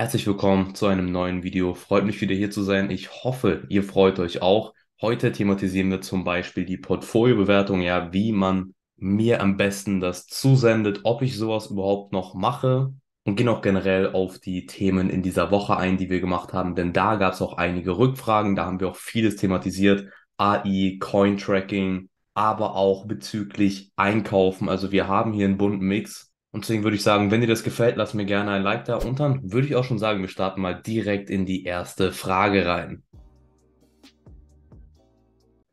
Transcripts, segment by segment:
Herzlich willkommen zu einem neuen Video. Freut mich wieder hier zu sein. Ich hoffe, ihr freut euch auch. Heute thematisieren wir zum Beispiel die Portfoliobewertung, ja, wie man mir am besten das zusendet, ob ich sowas überhaupt noch mache und gehen auch generell auf die Themen in dieser Woche ein, die wir gemacht haben, denn da gab es auch einige Rückfragen, da haben wir auch vieles thematisiert, AI, Coin Tracking, aber auch bezüglich Einkaufen. Also wir haben hier einen bunten Mix und deswegen würde ich sagen, wenn dir das gefällt, lass mir gerne ein Like da. Und dann würde ich auch schon sagen, wir starten mal direkt in die erste Frage rein.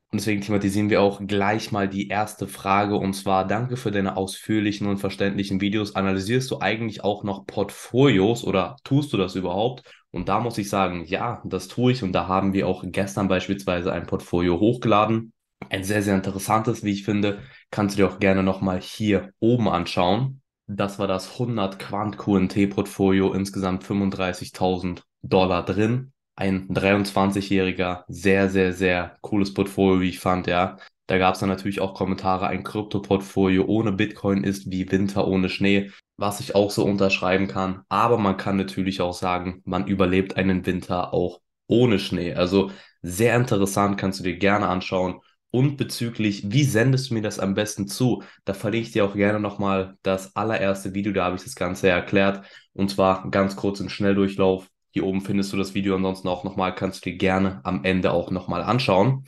Und deswegen thematisieren wir auch gleich mal die erste Frage. Und zwar, danke für deine ausführlichen und verständlichen Videos. Analysierst du eigentlich auch noch Portfolios oder tust du das überhaupt? Und da muss ich sagen, ja, das tue ich. Und da haben wir auch gestern beispielsweise ein Portfolio hochgeladen. Ein sehr, sehr interessantes, wie ich finde. Kannst du dir auch gerne nochmal hier oben anschauen. Das war das 100 Quant QNT Portfolio, insgesamt 35.000 Dollar drin. Ein 23-jähriger, sehr, sehr, sehr cooles Portfolio, wie ich fand, ja. Da gab es dann natürlich auch Kommentare, ein Krypto-Portfolio ohne Bitcoin ist wie Winter ohne Schnee, was ich auch so unterschreiben kann. Aber man kann natürlich auch sagen, man überlebt einen Winter auch ohne Schnee. Also sehr interessant, kannst du dir gerne anschauen und bezüglich, wie sendest du mir das am besten zu? Da verlinke ich dir auch gerne nochmal das allererste Video, da habe ich das Ganze ja erklärt. Und zwar ganz kurz im Schnelldurchlauf. Hier oben findest du das Video ansonsten auch nochmal, kannst du dir gerne am Ende auch nochmal anschauen.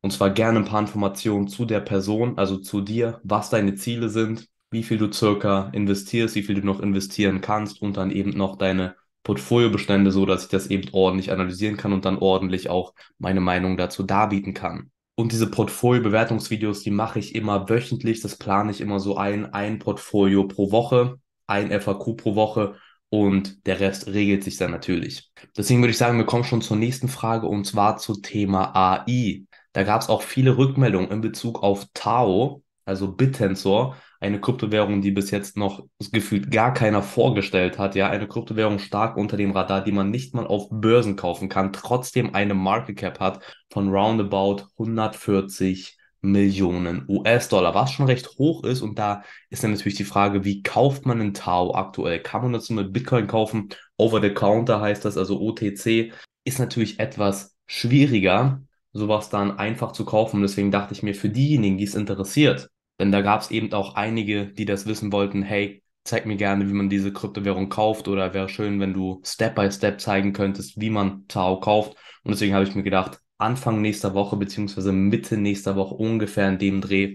Und zwar gerne ein paar Informationen zu der Person, also zu dir, was deine Ziele sind, wie viel du circa investierst, wie viel du noch investieren kannst und dann eben noch deine Portfoliobestände, so dass ich das eben ordentlich analysieren kann und dann ordentlich auch meine Meinung dazu darbieten kann. Und diese Portfolio-Bewertungsvideos, die mache ich immer wöchentlich. Das plane ich immer so ein, ein Portfolio pro Woche, ein FAQ pro Woche und der Rest regelt sich dann natürlich. Deswegen würde ich sagen, wir kommen schon zur nächsten Frage und zwar zu Thema AI. Da gab es auch viele Rückmeldungen in Bezug auf Tao, also BitTensor, eine Kryptowährung, die bis jetzt noch gefühlt gar keiner vorgestellt hat, ja, eine Kryptowährung stark unter dem Radar, die man nicht mal auf Börsen kaufen kann, trotzdem eine Market Cap hat von roundabout 140 Millionen US-Dollar, was schon recht hoch ist. Und da ist dann natürlich die Frage, wie kauft man einen Tau aktuell? Kann man dazu mit Bitcoin kaufen? Over the counter heißt das, also OTC, ist natürlich etwas schwieriger sowas dann einfach zu kaufen. Deswegen dachte ich mir, für diejenigen, die es interessiert, denn da gab es eben auch einige, die das wissen wollten, hey, zeig mir gerne, wie man diese Kryptowährung kauft oder wäre schön, wenn du Step by Step zeigen könntest, wie man Tau kauft. Und deswegen habe ich mir gedacht, Anfang nächster Woche beziehungsweise Mitte nächster Woche ungefähr in dem Dreh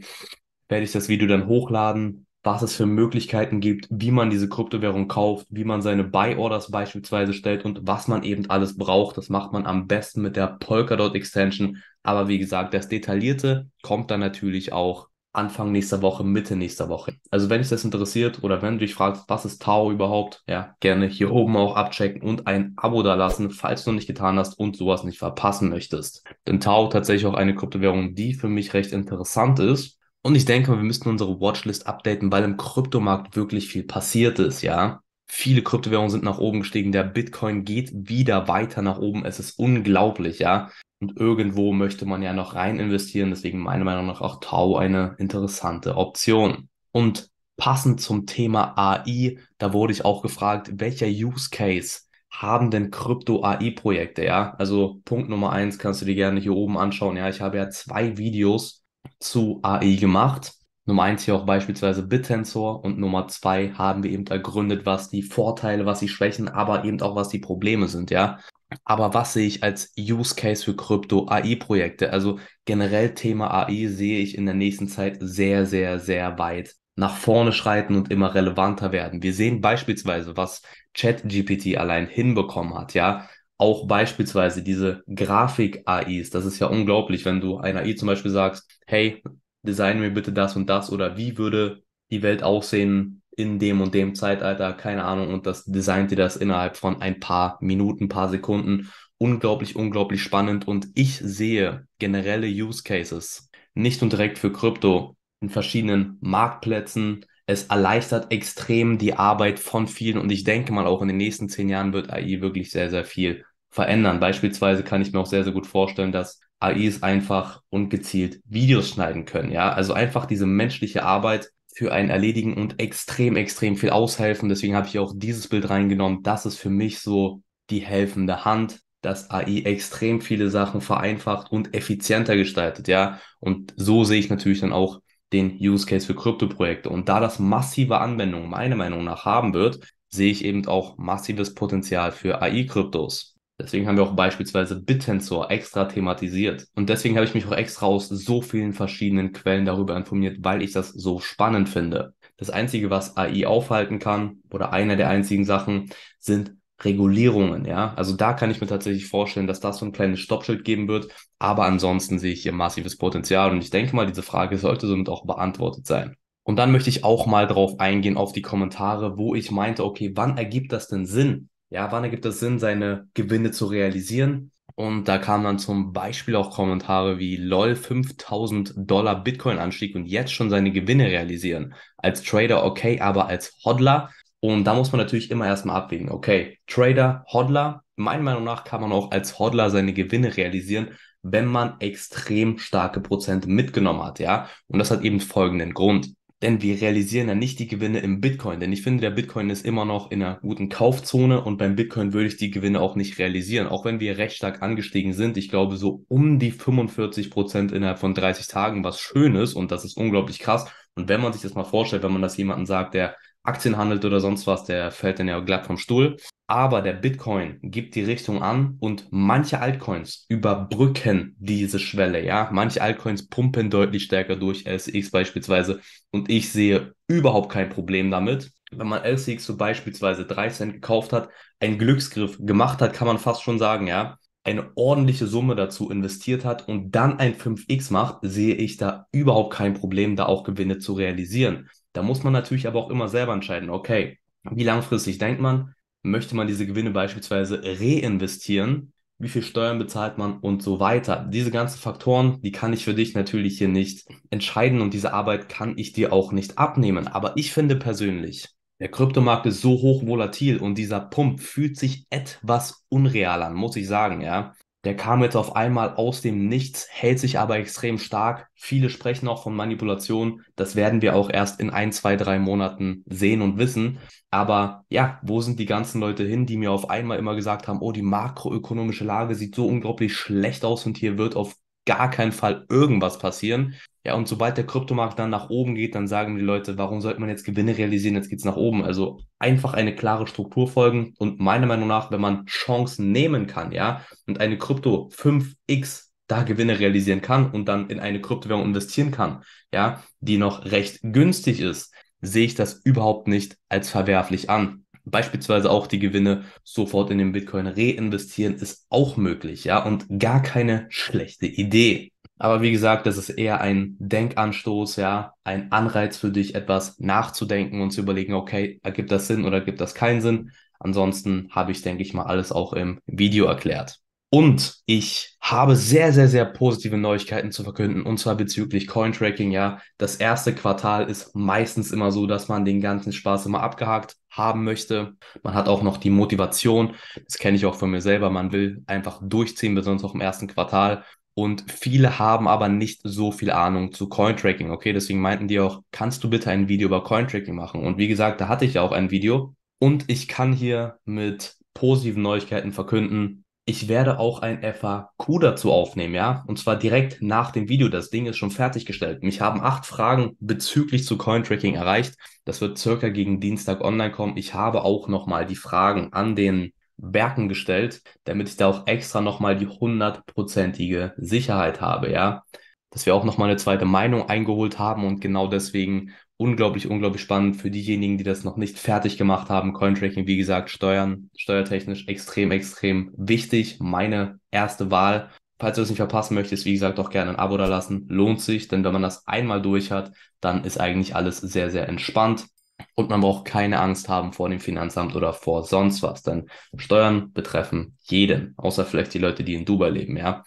werde ich das Video dann hochladen, was es für Möglichkeiten gibt, wie man diese Kryptowährung kauft, wie man seine Buy-Orders beispielsweise stellt und was man eben alles braucht. Das macht man am besten mit der Polkadot Extension. Aber wie gesagt, das Detaillierte kommt dann natürlich auch Anfang nächster Woche, Mitte nächster Woche. Also wenn dich das interessiert oder wenn du dich fragst, was ist Tau überhaupt, ja, gerne hier oben auch abchecken und ein Abo da lassen, falls du noch nicht getan hast und sowas nicht verpassen möchtest. Denn Tau tatsächlich auch eine Kryptowährung, die für mich recht interessant ist. Und ich denke, wir müssten unsere Watchlist updaten, weil im Kryptomarkt wirklich viel passiert ist, ja. Viele Kryptowährungen sind nach oben gestiegen. Der Bitcoin geht wieder weiter nach oben. Es ist unglaublich, ja. Und irgendwo möchte man ja noch rein investieren, deswegen meiner Meinung nach auch Tau eine interessante Option. Und passend zum Thema AI, da wurde ich auch gefragt, welcher Use Case haben denn Krypto-AI-Projekte, ja? Also Punkt Nummer eins kannst du dir gerne hier oben anschauen. Ja, ich habe ja zwei Videos zu AI gemacht. Nummer eins hier auch beispielsweise BitTensor und Nummer zwei haben wir eben ergründet, was die Vorteile, was die Schwächen, aber eben auch was die Probleme sind, ja. Aber was sehe ich als Use Case für Krypto AI-Projekte? Also generell Thema AI sehe ich in der nächsten Zeit sehr, sehr, sehr weit nach vorne schreiten und immer relevanter werden. Wir sehen beispielsweise, was ChatGPT allein hinbekommen hat, ja. Auch beispielsweise diese Grafik-AIs. Das ist ja unglaublich, wenn du einer AI zum Beispiel sagst, hey, design mir bitte das und das oder wie würde die Welt aussehen, in dem und dem Zeitalter, keine Ahnung, und das designt ihr das innerhalb von ein paar Minuten, paar Sekunden. Unglaublich, unglaublich spannend und ich sehe generelle Use Cases, nicht nur direkt für Krypto, in verschiedenen Marktplätzen. Es erleichtert extrem die Arbeit von vielen und ich denke mal auch in den nächsten zehn Jahren wird AI wirklich sehr, sehr viel verändern. Beispielsweise kann ich mir auch sehr, sehr gut vorstellen, dass AIs einfach und gezielt Videos schneiden können. Ja, also einfach diese menschliche Arbeit für ein erledigen und extrem, extrem viel aushelfen. Deswegen habe ich auch dieses Bild reingenommen. Das ist für mich so die helfende Hand, dass AI extrem viele Sachen vereinfacht und effizienter gestaltet, ja. Und so sehe ich natürlich dann auch den Use Case für Kryptoprojekte. Und da das massive Anwendungen meiner Meinung nach haben wird, sehe ich eben auch massives Potenzial für AI-Kryptos. Deswegen haben wir auch beispielsweise BitTensor extra thematisiert. Und deswegen habe ich mich auch extra aus so vielen verschiedenen Quellen darüber informiert, weil ich das so spannend finde. Das Einzige, was AI aufhalten kann, oder einer der einzigen Sachen, sind Regulierungen, ja. Also da kann ich mir tatsächlich vorstellen, dass das so ein kleines Stoppschild geben wird. Aber ansonsten sehe ich hier massives Potenzial und ich denke mal, diese Frage sollte somit auch beantwortet sein. Und dann möchte ich auch mal darauf eingehen auf die Kommentare, wo ich meinte, okay, wann ergibt das denn Sinn, ja, wann ergibt es Sinn, seine Gewinne zu realisieren? Und da kamen dann zum Beispiel auch Kommentare wie LOL 5000 Dollar Bitcoin-Anstieg und jetzt schon seine Gewinne realisieren. Als Trader okay, aber als Hodler. Und da muss man natürlich immer erstmal abwägen. Okay, Trader, Hodler. Meiner Meinung nach kann man auch als Hodler seine Gewinne realisieren, wenn man extrem starke Prozente mitgenommen hat, ja. Und das hat eben folgenden Grund denn wir realisieren ja nicht die Gewinne im Bitcoin. Denn ich finde, der Bitcoin ist immer noch in einer guten Kaufzone und beim Bitcoin würde ich die Gewinne auch nicht realisieren, auch wenn wir recht stark angestiegen sind. Ich glaube, so um die 45 Prozent innerhalb von 30 Tagen, was schön ist und das ist unglaublich krass. Und wenn man sich das mal vorstellt, wenn man das jemandem sagt, der Aktien handelt oder sonst was, der fällt dann ja glatt vom Stuhl. Aber der Bitcoin gibt die Richtung an und manche Altcoins überbrücken diese Schwelle, ja. Manche Altcoins pumpen deutlich stärker durch, LCX beispielsweise. Und ich sehe überhaupt kein Problem damit. Wenn man LCX so beispielsweise 3 Cent gekauft hat, einen Glücksgriff gemacht hat, kann man fast schon sagen, ja eine ordentliche Summe dazu investiert hat und dann ein 5x macht, sehe ich da überhaupt kein Problem, da auch Gewinne zu realisieren. Da muss man natürlich aber auch immer selber entscheiden, okay, wie langfristig denkt man, Möchte man diese Gewinne beispielsweise reinvestieren? Wie viel Steuern bezahlt man und so weiter? Diese ganzen Faktoren, die kann ich für dich natürlich hier nicht entscheiden und diese Arbeit kann ich dir auch nicht abnehmen. Aber ich finde persönlich, der Kryptomarkt ist so hoch volatil und dieser Pump fühlt sich etwas unreal an, muss ich sagen, ja. Der kam jetzt auf einmal aus dem Nichts, hält sich aber extrem stark. Viele sprechen auch von Manipulation. Das werden wir auch erst in ein, zwei, drei Monaten sehen und wissen. Aber ja, wo sind die ganzen Leute hin, die mir auf einmal immer gesagt haben, oh, die makroökonomische Lage sieht so unglaublich schlecht aus und hier wird auf gar keinen Fall irgendwas passieren. Ja, und sobald der Kryptomarkt dann nach oben geht, dann sagen die Leute, warum sollte man jetzt Gewinne realisieren? Jetzt geht es nach oben. Also einfach eine klare Struktur folgen. Und meiner Meinung nach, wenn man Chancen nehmen kann, ja, und eine Krypto 5x da Gewinne realisieren kann und dann in eine Kryptowährung investieren kann, ja, die noch recht günstig ist, sehe ich das überhaupt nicht als verwerflich an. Beispielsweise auch die Gewinne sofort in den Bitcoin reinvestieren ist auch möglich, ja, und gar keine schlechte Idee. Aber wie gesagt, das ist eher ein Denkanstoß, ja, ein Anreiz für dich, etwas nachzudenken und zu überlegen, okay, ergibt das Sinn oder ergibt das keinen Sinn? Ansonsten habe ich, denke ich mal, alles auch im Video erklärt. Und ich habe sehr, sehr, sehr positive Neuigkeiten zu verkünden, und zwar bezüglich Cointracking, ja. Das erste Quartal ist meistens immer so, dass man den ganzen Spaß immer abgehakt haben möchte. Man hat auch noch die Motivation, das kenne ich auch von mir selber, man will einfach durchziehen, besonders auch im ersten Quartal. Und viele haben aber nicht so viel Ahnung zu Cointracking, okay? Deswegen meinten die auch, kannst du bitte ein Video über Cointracking machen? Und wie gesagt, da hatte ich ja auch ein Video. Und ich kann hier mit positiven Neuigkeiten verkünden, ich werde auch ein FAQ dazu aufnehmen, ja? Und zwar direkt nach dem Video. Das Ding ist schon fertiggestellt. Mich haben acht Fragen bezüglich zu Cointracking erreicht. Das wird circa gegen Dienstag online kommen. Ich habe auch nochmal die Fragen an den Werken gestellt, damit ich da auch extra nochmal die hundertprozentige Sicherheit habe, ja? Dass wir auch nochmal eine zweite Meinung eingeholt haben und genau deswegen unglaublich, unglaublich spannend für diejenigen, die das noch nicht fertig gemacht haben. Cointracking, wie gesagt, steuern, steuertechnisch extrem, extrem wichtig. Meine erste Wahl. Falls du das nicht verpassen möchtest, wie gesagt, doch gerne ein Abo da lassen. Lohnt sich, denn wenn man das einmal durch hat, dann ist eigentlich alles sehr, sehr entspannt. Und man braucht keine Angst haben vor dem Finanzamt oder vor sonst was, denn Steuern betreffen jeden, außer vielleicht die Leute, die in Dubai leben, ja.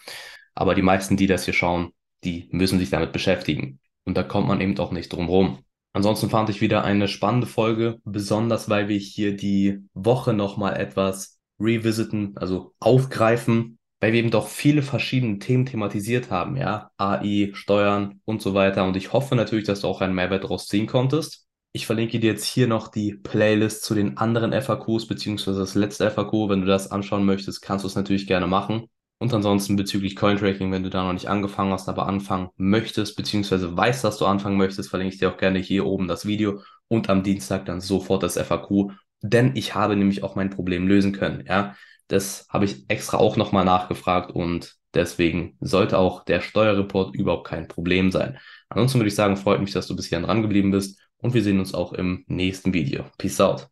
Aber die meisten, die das hier schauen, die müssen sich damit beschäftigen. Und da kommt man eben auch nicht drum rum. Ansonsten fand ich wieder eine spannende Folge, besonders weil wir hier die Woche nochmal etwas revisiten, also aufgreifen, weil wir eben doch viele verschiedene Themen thematisiert haben, ja, AI, Steuern und so weiter. Und ich hoffe natürlich, dass du auch einen Mehrwert daraus ziehen konntest. Ich verlinke dir jetzt hier noch die Playlist zu den anderen FAQs, beziehungsweise das letzte FAQ. Wenn du das anschauen möchtest, kannst du es natürlich gerne machen. Und ansonsten bezüglich Cointracking, wenn du da noch nicht angefangen hast, aber anfangen möchtest, beziehungsweise weißt, dass du anfangen möchtest, verlinke ich dir auch gerne hier oben das Video und am Dienstag dann sofort das FAQ, denn ich habe nämlich auch mein Problem lösen können. Ja, das habe ich extra auch nochmal nachgefragt und deswegen sollte auch der Steuerreport überhaupt kein Problem sein. Ansonsten würde ich sagen, freut mich, dass du bis hierhin dran geblieben bist und wir sehen uns auch im nächsten Video. Peace out.